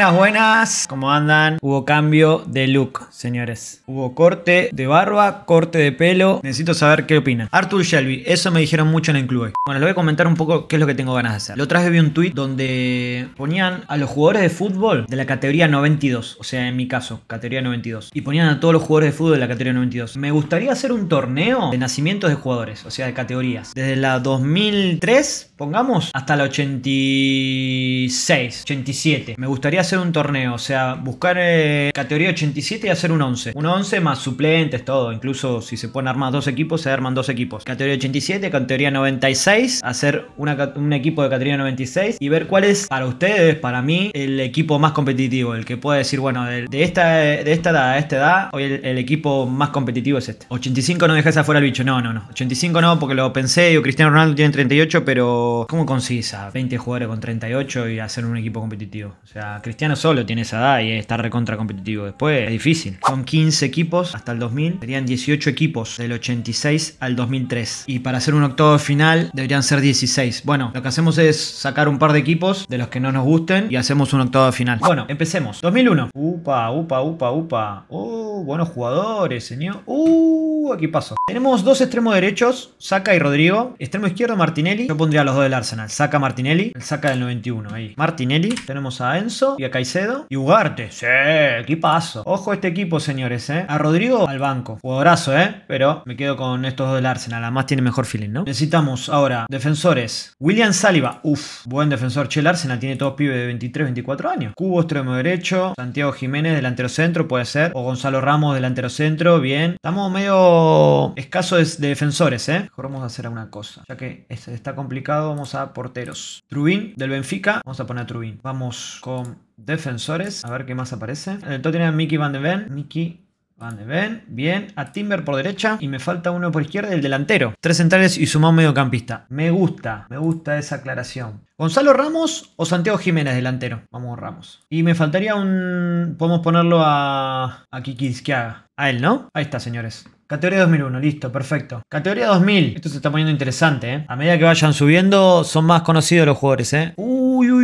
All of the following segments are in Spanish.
Buenas, buenas. ¿Cómo andan? Hubo cambio de look, señores. Hubo corte de barba, corte de pelo. Necesito saber qué opinan. Arthur Shelby, eso me dijeron mucho en el club. Bueno, les voy a comentar un poco qué es lo que tengo ganas de hacer. Lo otra vez vi un tweet donde ponían a los jugadores de fútbol de la categoría 92. O sea, en mi caso, categoría 92. Y ponían a todos los jugadores de fútbol de la categoría 92. Me gustaría hacer un torneo de nacimientos de jugadores, o sea, de categorías. Desde la 2003, pongamos, hasta la 86, 87. Me gustaría hacer hacer un torneo, o sea, buscar eh, categoría 87 y hacer un 11. Un 11 más suplentes, todo. Incluso si se pueden armar dos equipos, se arman dos equipos. Categoría 87, categoría 96, hacer un equipo de categoría 96 y ver cuál es para ustedes, para mí, el equipo más competitivo. El que pueda decir, bueno, de, esta, de esta edad a esta edad, hoy el, equipo más competitivo es este. 85 no dejes afuera el bicho, no, no, no. 85 no, porque lo pensé, yo Cristiano Ronaldo tiene 38, pero ¿cómo consigues a 20 jugadores con 38 y hacer un equipo competitivo? O sea, Cristiano Cristiano solo tiene esa edad y está recontra competitivo. Después es difícil. Con 15 equipos hasta el 2000. Serían 18 equipos del 86 al 2003. Y para hacer un octavo final deberían ser 16. Bueno, lo que hacemos es sacar un par de equipos de los que no nos gusten y hacemos un octavo final. Bueno, empecemos. 2001. Upa, upa, upa, upa. Oh, buenos jugadores, señor. Uh, aquí pasó Tenemos dos extremos derechos, Saca y Rodrigo. Extremo izquierdo, Martinelli. Yo pondría los dos del Arsenal. Saca Martinelli, el Saca del 91. Ahí. Martinelli. Tenemos a Enzo y a Caicedo y Ugarte. Sí, equipazo. Ojo este equipo, señores, ¿eh? A Rodrigo al banco. Jugadorazo, ¿eh? Pero me quedo con estos dos del Arsenal. Además tiene mejor feeling, ¿no? Necesitamos ahora defensores. William Saliba. Uf, buen defensor. Che, el Arsenal tiene todo pibes de 23, 24 años. Cubo, extremo derecho. Santiago Jiménez, delantero centro, puede ser. O Gonzalo Ramos, delantero centro. Bien. Estamos medio escasos de, defensores, ¿eh? Mejor vamos a hacer alguna cosa. Ya que está complicado, vamos a porteros. Trubín del Benfica. Vamos a poner a Trubín. Vamos con defensores. A ver qué más aparece. En el a Mickey Van de Ven. Miki Van de Ven, bien. A Timber por derecha. Y me falta uno por izquierda, el delantero. Tres centrales y sumado mediocampista. Me gusta, me gusta esa aclaración. ¿Gonzalo Ramos o Santiago Jiménez delantero? Vamos Ramos. Y me faltaría un... Podemos ponerlo a... A Kiki haga A él, ¿no? Ahí está, señores. Categoría 2001, listo, perfecto. Categoría 2000, esto se está poniendo interesante, ¿eh? A medida que vayan subiendo, son más conocidos los jugadores, ¿eh? Uy, uy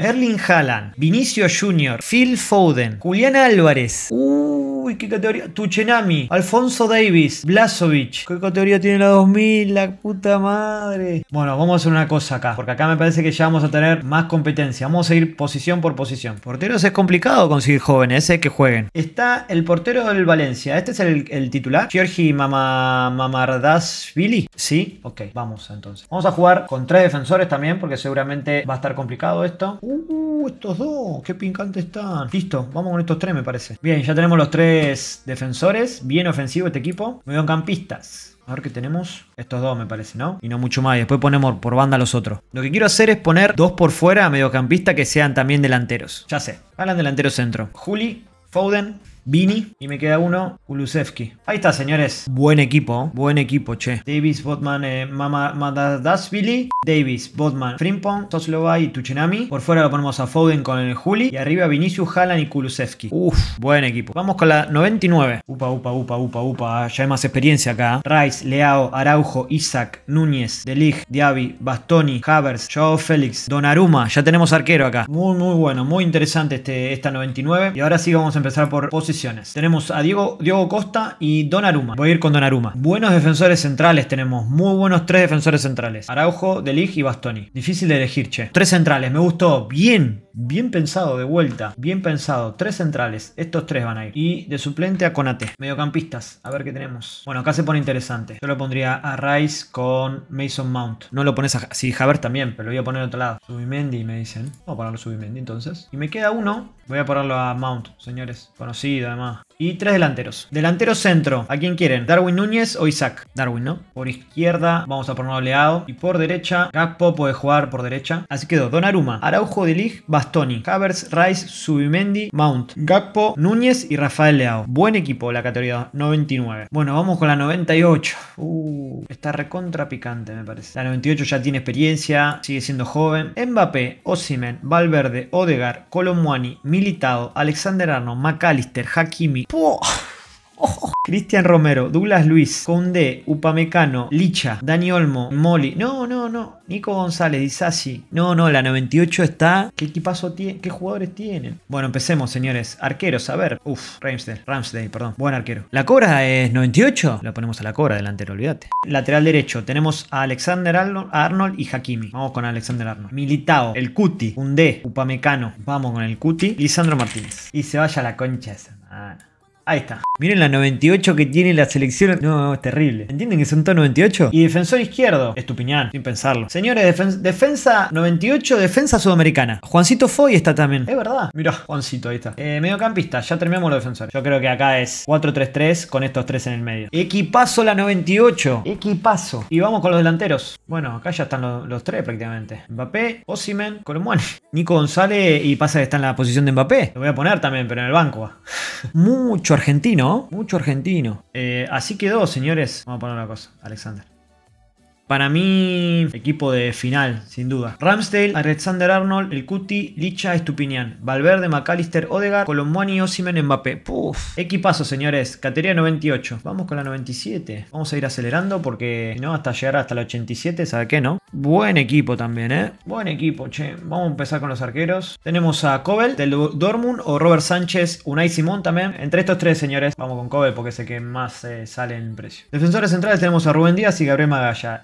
Erling Haaland, Vinicio Jr., Phil Foden, Juliana Álvarez. Uh qué categoría. Tuchenami, Alfonso Davis, Blazovic ¿Qué categoría tiene la 2000? La puta madre. Bueno, vamos a hacer una cosa acá. Porque acá me parece que ya vamos a tener más competencia. Vamos a ir posición por posición. Porteros es complicado conseguir jóvenes, ese eh, que jueguen. Está el portero del Valencia. Este es el, titular. Georgi Mamardashvili. Sí, ok, vamos entonces. Vamos a jugar con tres defensores también. Porque seguramente va a estar complicado esto. Uh, estos dos. Qué picante están. Listo, vamos con estos tres, me parece. Bien, ya tenemos los tres defensores, bien ofensivo este equipo. Mediocampistas. A ver que tenemos. Estos dos me parece, ¿no? Y no mucho más. después ponemos por banda los otros. Lo que quiero hacer es poner dos por fuera a mediocampista que sean también delanteros. Ya sé. hablan delantero centro. Juli, Foden, Vini. Y me queda uno, Kulusevski. Ahí está, señores. Buen equipo, ¿eh? buen equipo, che. Davis, Botman, eh, Davis, Botman, Frimpong, Toslova y Tuchinami Por fuera lo ponemos a Foden con el Juli. Y arriba Vinicius, Haaland y Kulusevski. Uf, buen equipo. Vamos con la 99. Upa, upa, upa, upa, upa. Ya hay más experiencia acá. Rice, Leao, Araujo, Isaac, Núñez, Delig, Diaby, Bastoni, Havers, Joao Félix, Donaruma. Ya tenemos arquero acá. Muy, muy bueno, muy interesante este, esta 99. Y ahora sí vamos a empezar por posición tenemos a Diego, Diego Costa y Don Aruma. Voy a ir con Aruma. Buenos defensores centrales tenemos. Muy buenos tres defensores centrales. Araujo, Delig y Bastoni. Difícil de elegir, che. Tres centrales. Me gustó. Bien. Bien pensado de vuelta, bien pensado. Tres centrales, estos tres van a ir. Y de suplente a Conate. Mediocampistas, a ver qué tenemos. Bueno, acá se pone interesante. Yo lo pondría a Rice con Mason Mount. No lo pones a... Sí, también, pero lo voy a poner a otro lado. Subimendi me dicen. Vamos a ponerlo Subimendi entonces. Y me queda uno. Voy a ponerlo a Mount, señores. Conocido además. Y tres delanteros. Delantero centro. ¿A quién quieren? ¿Darwin Núñez o Isaac? Darwin, ¿no? Por izquierda vamos a ponerlo a Y por derecha, Gakpo puede jugar por derecha. Así quedó. Aruma, Araujo de Lig, Tony, Havers, Rice, Subimendi, Mount, Gakpo, Núñez y Rafael Leao. Buen equipo la categoría 99. Bueno, vamos con la 98. Uh, está recontra picante, me parece. La 98 ya tiene experiencia, sigue siendo joven. Mbappé, Osimen, Valverde, Odegar, Colomwani, Militado, Alexander Arno, McAllister, Hakimi. ¡Puah! Cristian Romero, Douglas Luis, Conde, Upamecano, Licha, Dani Olmo, Molly. No, no, no. Nico González, Isasi. No, no, la 98 está. ¿Qué equipazo tiene? ¿Qué jugadores tienen? Bueno, empecemos, señores. Arqueros, a ver. Uf, Ramsdale, Ramsdale, perdón. Buen arquero. La cobra es 98. La ponemos a la cobra delantero, olvídate. Lateral derecho, tenemos a Alexander Arnold y Hakimi. Vamos con Alexander Arnold. Militao, el Cuti, Undé, Upamecano. Vamos con el Cuti. Lisandro Martínez. Y se vaya la concha esa. ahí está. Miren la 98 que tiene la selección. No, es terrible. ¿Entienden que son todo 98? Y defensor izquierdo. Estupiñán, sin pensarlo. Señores, defensa 98, defensa sudamericana. Juancito Foy está también. Es verdad. Mira, Juancito, ahí está. Eh, mediocampista, ya terminamos los defensores. Yo creo que acá es 4-3-3 con estos tres en el medio. Equipazo la 98. Equipazo. Y vamos con los delanteros. Bueno, acá ya están los, tres prácticamente. Mbappé, Osimen, Colomón. Nico González y pasa que está en la posición de Mbappé. Lo voy a poner también, pero en el banco. Mucho argentino mucho argentino. Eh, así quedó, señores. Vamos a poner una cosa, Alexander. Para mí, equipo de final, sin duda. Ramsdale, Alexander Arnold, El Cuti, Licha, Estupinián, Valverde, McAllister, Odegar, Colomboani, Osimen, Mbappé. Puf. Equipazo, señores. Categoría 98. Vamos con la 97. Vamos a ir acelerando porque no, hasta llegar hasta la 87, ¿sabe qué no? Buen equipo también, ¿eh? Buen equipo, che. Vamos a empezar con los arqueros. Tenemos a Cobel del Dortmund o Robert Sánchez, Unai Simón también. Entre estos tres, señores, vamos con Cobel porque sé que más eh, sale en precio. Defensores centrales tenemos a Rubén Díaz y Gabriel Magalla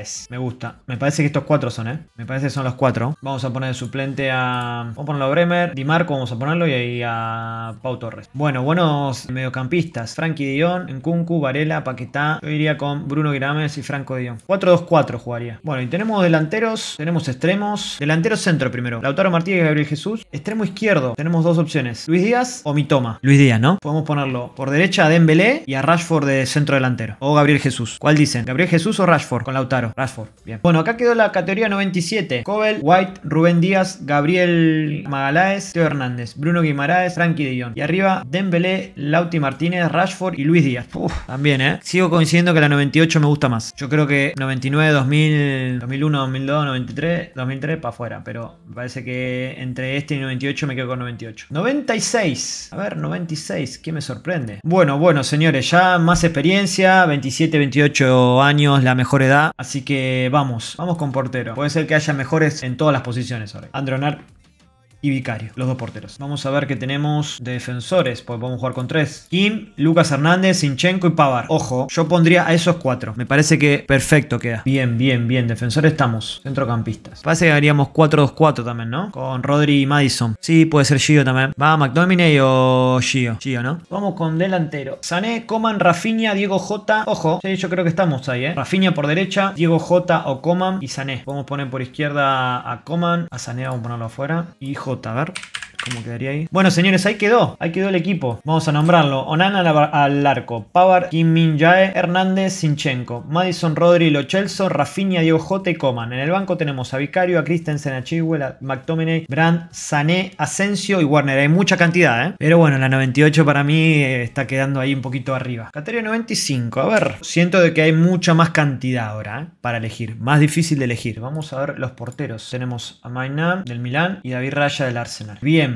es Me gusta. Me parece que estos cuatro son, ¿eh? Me parece que son los cuatro. Vamos a poner de suplente a... Vamos a ponerlo a Bremer, Di Marco vamos a ponerlo y ahí a Pau Torres. Bueno, buenos mediocampistas. Frankie Dion, Nkunku, Varela, Paquetá. Yo iría con Bruno Grames y Franco Dion. 4-2-4 jugaría. Bueno, y tenemos delanteros, tenemos extremos. Delantero centro primero. Lautaro Martínez y Gabriel Jesús. Extremo izquierdo. Tenemos dos opciones. Luis Díaz o Mitoma. Luis Díaz, ¿no? Podemos ponerlo por derecha a Dembélé y a Rashford de centro delantero. O Gabriel Jesús. ¿Cuál dicen? ¿Gabriel Jesús o Rashford? Con Lautaro. Rashford, bien. Bueno, acá quedó la categoría 97. Cobel, White, Rubén Díaz, Gabriel Magaláez, Teo Hernández, Bruno Guimaraes, Frankie de Y arriba, Dembélé, Lauti Martínez, Rashford y Luis Díaz. Uf, también, ¿eh? Sigo coincidiendo que la 98 me gusta más. Yo creo que 99, 2000, 2001, 2002, 93, 2003 para afuera. Pero me parece que entre este y 98 me quedo con 98. 96. A ver, 96. ¿Qué me sorprende? Bueno, bueno, señores. Ya más experiencia. 27, 28 años, la mejor edad. Así que vamos, vamos con portero. Puede ser que haya mejores en todas las posiciones ahora. Andronar y Vicario, los dos porteros. Vamos a ver que tenemos defensores, pues vamos a jugar con tres. Kim, Lucas Hernández, Sinchenko y Pavar. Ojo, yo pondría a esos cuatro. Me parece que perfecto queda. Bien, bien, bien. Defensores estamos. Centrocampistas. Parece que haríamos 4-2-4 también, ¿no? Con Rodri y Madison. Sí, puede ser Gio también. Va McDominay o Gio. Gio, ¿no? Vamos con delantero. Sané, Coman, Rafinha, Diego J. Ojo, sí, yo creo que estamos ahí, ¿eh? Rafinha por derecha, Diego J o Coman y Sané. Podemos poner por izquierda a Coman. A Sané vamos a ponerlo afuera. Y got a ¿Cómo quedaría ahí? Bueno, señores, ahí quedó. Ahí quedó el equipo. Vamos a nombrarlo. Onana al arco. Pavar, Kim Min Jae, Hernández, Sinchenko. Madison, Rodri, Lochelso, Rafinha, Diego Jota Coman. En el banco tenemos a Vicario, a Christensen, a Chihuel a McTominay, Brand, Sané, Asensio y Warner. Hay mucha cantidad, ¿eh? Pero bueno, la 98 para mí eh, está quedando ahí un poquito arriba. Categoría 95. A ver, siento de que hay mucha más cantidad ahora ¿eh? para elegir. Más difícil de elegir. Vamos a ver los porteros. Tenemos a Mainam del Milán y David Raya del Arsenal. Bien.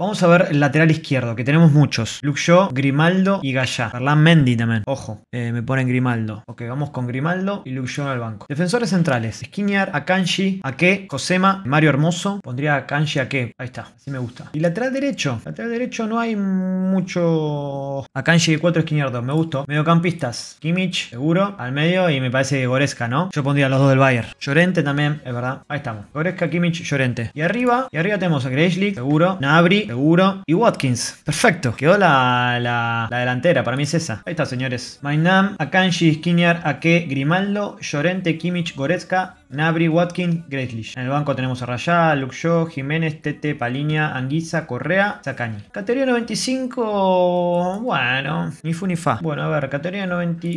Vamos a ver el lateral izquierdo, que tenemos muchos. Luke Grimaldo y Gaya Arlan Mendy también. Ojo, eh, me ponen Grimaldo. Ok, vamos con Grimaldo y Luke en al banco. Defensores centrales. Skinner, Akanji, Ake, Josema, Mario Hermoso. Pondría Akanji, Ake. Ahí está, así me gusta. Y lateral derecho. Lateral derecho no hay mucho... Akanji de 4, Skinner 2. Me gustó. Mediocampistas. Kimmich, seguro. Al medio y me parece Goreska, ¿no? Yo pondría los dos del Bayern. Llorente también, es verdad. Ahí estamos. Goreska, Kimmich, Llorente. Y arriba, y arriba tenemos a Grejlik, seguro. Nabri, seguro. Y Watkins, perfecto. Quedó la, la, delantera, para mí es esa. Ahí está, señores. Mainam, Akanshi, Skinner, Ake, Grimaldo, Llorente, Kimmich, Goretzka, Nabri, Watkins, Grealish. En el banco tenemos a Rayá, Luke Jiménez, Tete, Paliña, Anguisa, Correa, Zacañi. Categoría 95, bueno, ni fu ni fa. Bueno, a ver, categoría 90,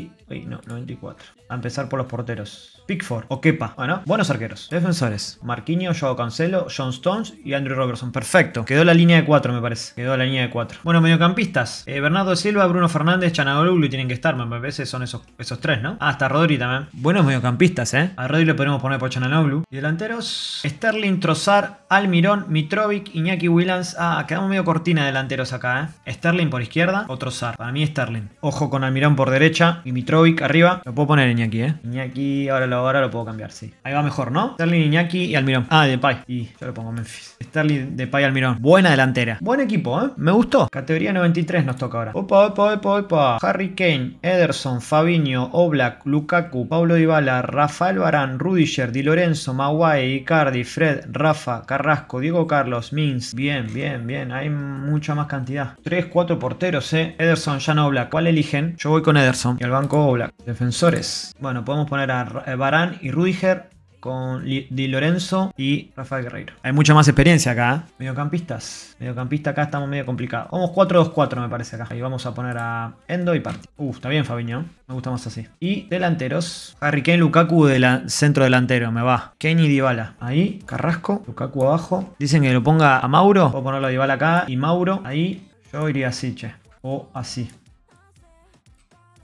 no, 94. A empezar por los porteros. Pickford o Kepa. Bueno, buenos arqueros. Defensores. Marquinhos, Joao Cancelo, John Stones y Andrew Robertson. Perfecto. Quedó la línea de 4, me parece. Quedó la línea de 4. Bueno, mediocampistas. Eh, Bernardo Silva, Bruno Fernández, Chanagoruglu tienen que estar. Me parece son esos, esos tres, ¿no? Ah, hasta Rodri también. Buenos mediocampistas, ¿eh? A Rodri lo ponemos poner Pochananoglu. blue Y delanteros, Sterling, Trozar, Almirón, Mitrovic, Iñaki Williams. Ah, quedamos medio cortina de delanteros acá, ¿eh? Sterling por izquierda o Trozar. Para mí Sterling. Ojo con Almirón por derecha y Mitrovic arriba. Lo puedo poner Iñaki, ¿eh? Iñaki, ahora lo, ahora lo puedo cambiar, sí. Ahí va mejor, ¿no? Sterling, Iñaki y Almirón. Ah, Depay. Y yo lo pongo Memphis. Sterling, Depay, Almirón. Buena delantera. Buen equipo, ¿eh? Me gustó. Categoría 93 nos toca ahora. Opa, opa, opa, opa. Harry Kane, Ederson, Fabinho, Oblak, Lukaku, Pablo Dybala, Rafael Barán, Rudy Di Lorenzo, Maguay, Icardi, Fred, Rafa, Carrasco, Diego Carlos, Mins. Bien, bien, bien. Hay mucha más cantidad. 3, 4 porteros, ¿eh? Ederson, Jan Oblak. ¿Cuál eligen? Yo voy con Ederson. Y al banco Oblak. Defensores. Bueno, podemos poner a eh, Barán y Rudiger con Di Lorenzo y Rafael Guerreiro. Hay mucha más experiencia acá. ¿eh? Mediocampistas. Mediocampista acá estamos medio complicados. Vamos 4-2-4 me parece acá. Y vamos a poner a Endo y Party. Uf, uh, está bien Fabiño. Me gusta más así. Y delanteros. Harry Kane, Lukaku de centro delantero. Me va. Kenny, y Dybala. Ahí. Carrasco. Lukaku abajo. Dicen que lo ponga a Mauro. Puedo ponerlo a Dybala acá. Y Mauro. Ahí. Yo iría así, che. O así.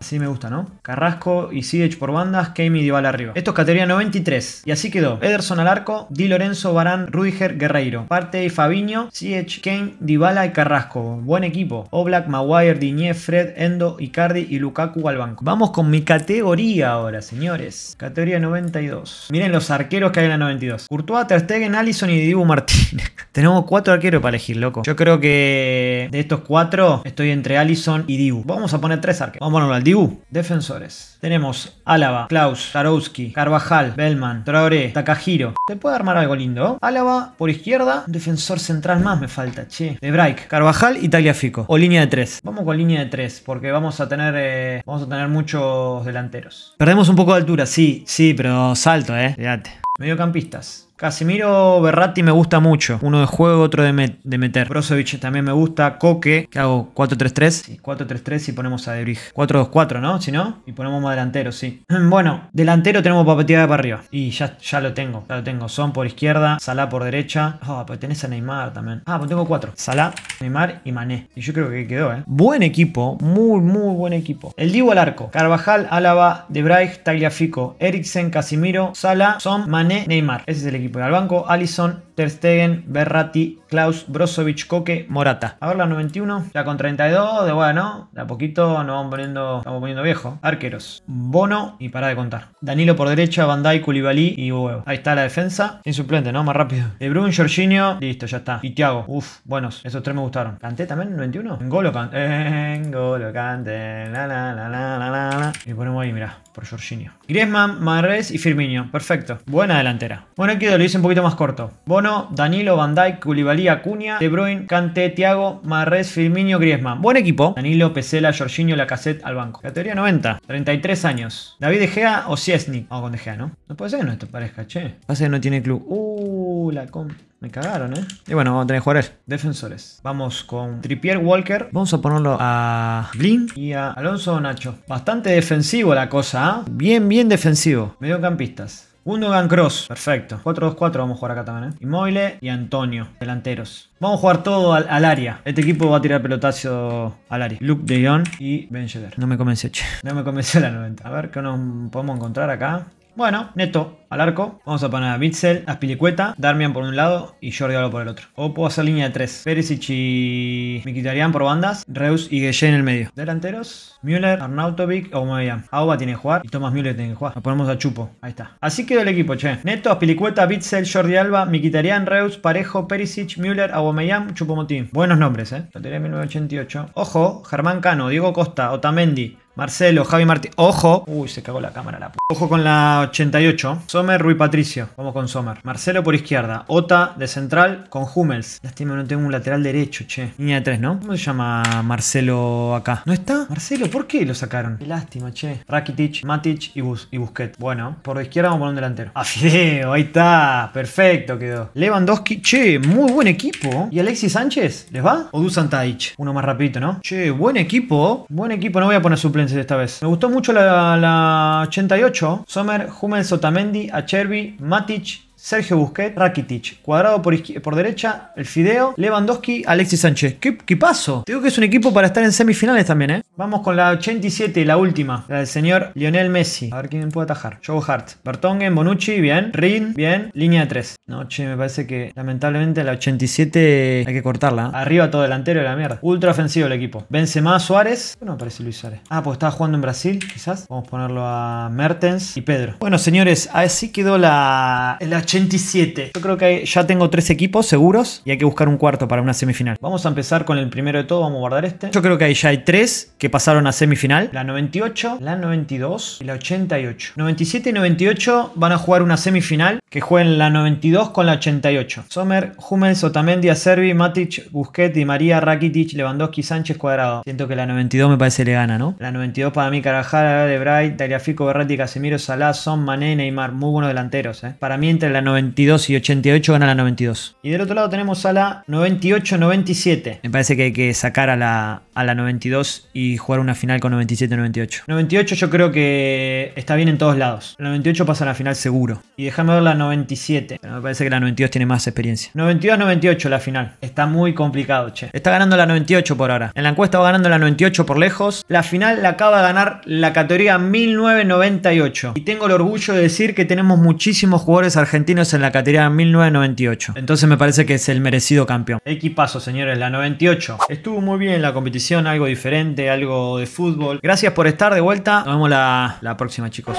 Así me gusta, ¿no? Carrasco y Siege por bandas, Kane y Dybala arriba. Esto es categoría 93. Y así quedó. Ederson al arco, Di Lorenzo, Barán, Rudiger, Guerreiro. Parte y Fabiño, Siege, Kane, Dybala y Carrasco. Buen equipo. Oblak, Maguire, Diñé, Fred, Endo, Icardi y Lukaku al banco. Vamos con mi categoría ahora, señores. Categoría 92. Miren los arqueros que hay en la 92. Courtois, Ter Stegen, Allison y Dibu Martínez. Tenemos cuatro arqueros para elegir, loco. Yo creo que de estos cuatro estoy entre Allison y Dibu. Vamos a poner tres arqueros. Vamos a ponerlo al Defensores. Tenemos Álava, Klaus, Tarowski, Carvajal, Bellman, Traoré, Takahiro. Se puede armar algo lindo. Álava por izquierda. defensor central más me falta, che. De Braik, Carvajal y Taliafico. O línea de tres Vamos con línea de tres, porque vamos a tener eh, vamos a tener muchos delanteros. Perdemos un poco de altura, sí, sí, pero salto, eh. Fíjate. Mediocampistas. Casimiro Berratti me gusta mucho. Uno de juego, otro de, meter. Brozovic también me gusta. Coque, que hago 4-3-3. 4-3-3 y ponemos a Debrich. 4-2-4, ¿no? Si no, y ponemos más delantero, sí. Bueno, delantero tenemos de para arriba. Y ya, ya lo tengo, ya lo tengo. Son por izquierda, Salah por derecha. Ah, oh, pues tenés a Neymar también. Ah, pues tengo cuatro Salah, Neymar y Mané. Y yo creo que quedó, ¿eh? Buen equipo, muy, muy buen equipo. El Divo al arco. Carvajal, Álava, Debrich, Tagliafico, Eriksen, Casimiro, Salah, Son, Mané, Neymar. Ese es el equipo por el al banco. Allison, Terstegen, Stegen, Klaus, Brozovic, Coque, Morata. A ver la 91. Ya con 32, de bueno, de a poquito nos vamos poniendo, vamos poniendo viejo. Arqueros, Bono y para de contar. Danilo por derecha, Bandai, Koulibaly y Huevo. Ahí está la defensa. Sin suplente, ¿no? Más rápido. De Bruyne, Jorginho, listo, ya está. Y Thiago, uff, buenos. Esos tres me gustaron. ¿Canté también 91? en Golocant. En Kanté. La, la, la, la, la, la. Y ponemos ahí, mirá, por Jorginho. Griezmann, Marres y Firmino. Perfecto. Buena delantera. Bueno, aquí lo hice un poquito más corto. Bono, Danilo, Van Dyke, Koulibaly, Acuña, De Bruyne, Kante, Thiago, Marres, Firmino, Griezmann. Buen equipo. Danilo, Pesela, Jorginho, Lacazette al banco. Categoría 90. 33 años. David De Gea o Ciesnik Vamos con De Gea, ¿no? No puede ser que no te parezca, che. Pasa que no tiene club. Uh, la comp. Me cagaron, ¿eh? Y bueno, vamos a tener jugadores. Defensores. Vamos con Tripier Walker. Vamos a ponerlo a Blin y a Alonso Nacho. Bastante defensivo la cosa, ¿ah? Bien, bien defensivo. Mediocampistas. Gundogan Cross, perfecto. 4-2-4 vamos a jugar acá también, ¿eh? y Antonio, delanteros. Vamos a jugar todo al, área. Este equipo va a tirar pelotazo al área. Luke de Jong y Ben No me convence, che. No me convenció la 90. A ver qué nos podemos encontrar acá. Bueno, neto, al arco. Vamos a poner a Bitzel, a Spilicueta, Darmian por un lado y Jordi Alba por el otro. O puedo hacer línea de tres, Perisic y Miquitarian por bandas. Reus y Gueye en el medio. Delanteros, Müller, Arnautovic o Auba tiene que jugar y Thomas Müller tiene que jugar. Lo ponemos a Chupo. Ahí está. Así quedó el equipo, che. Neto, Spilicueta, Bitzel, Jordi Alba, Miquitarian, Reus, Parejo, Perisic, Müller, Chupo Chupomotín. Buenos nombres, eh. Lo 1988. Ojo, Germán Cano, Diego Costa, Otamendi, Marcelo, Javi Martí. Ojo. Uy, se cagó la cámara. La Ojo con la 88. Sommer, Rui Patricio. Vamos con Sommer. Marcelo por izquierda. Ota de central con Hummels. Lástima, no tengo un lateral derecho, che. Niña de 3, ¿no? ¿Cómo se llama Marcelo acá? ¿No está? Marcelo, ¿por qué lo sacaron? Qué lástima, che. Rakitic, Matic y, Busquet. Busquets. Bueno, por izquierda vamos a poner un delantero. A ah, ahí está. Perfecto quedó. Lewandowski, che, muy buen equipo. ¿Y Alexis Sánchez? ¿Les va? O Dusan Uno más rapidito, ¿no? Che, buen equipo. Buen equipo, no voy a poner suplente esta vez. Me gustó mucho la, 88. Sommer, Hummels, Otamendi, Acherbi, Matic, Sergio Busquets, Rakitic, cuadrado por, derecha, el Fideo, Lewandowski, Alexis Sánchez. ¿Qué, pasó? Te digo que es un equipo para estar en semifinales también, ¿eh? Vamos con la 87, la última, la del señor Lionel Messi. A ver quién puede atajar. Joe Hart, Bertongen, Bonucci, bien. Rin, bien. Línea 3. No, che, me parece que lamentablemente la 87 hay que cortarla. ¿eh? Arriba todo delantero de la mierda. Ultra ofensivo el equipo. Benzema, Suárez. No parece Luis Suárez. Ah, pues estaba jugando en Brasil, quizás. Vamos a ponerlo a Mertens y Pedro. Bueno, señores, así quedó la, la 87. Yo creo que ya tengo tres equipos seguros y hay que buscar un cuarto para una semifinal. Vamos a empezar con el primero de todo, vamos a guardar este. Yo creo que ahí ya hay tres que pasaron a semifinal. La 98, la 92 y la 88. 97 y 98 van a jugar una semifinal que jueguen la 92 con la 88. Sommer, Hummels, Otamendi, Acerbi, Matic, Busquets, Di María, Rakitic, Lewandowski, Sánchez, Cuadrado. Siento que la 92 me parece le gana, ¿no? La 92 para mí, Carajara, Debray, Tagliafico, Berratti, Casemiro, Salah, Son, Mané, Neymar. Muy buenos delanteros, ¿eh? Para mí entre la 92 y 88 gana la 92. Y del otro lado tenemos a la 98-97. Me parece que hay que sacar a la, a la 92 y jugar una final con 97-98. 98 yo creo que está bien en todos lados. La 98 pasa a la final seguro. Y déjame ver la 97. me parece que la 92 tiene más experiencia. 92-98 la final. Está muy complicado, che. Está ganando la 98 por ahora. En la encuesta va ganando la 98 por lejos. La final la acaba de ganar la categoría 1998. Y tengo el orgullo de decir que tenemos muchísimos jugadores argentinos en la categoría 1998. Entonces me parece que es el merecido campeón. Equipazo, señores, la 98. Estuvo muy bien la competición algo diferente, algo de fútbol. Gracias por estar de vuelta. Nos vemos la, la próxima, chicos.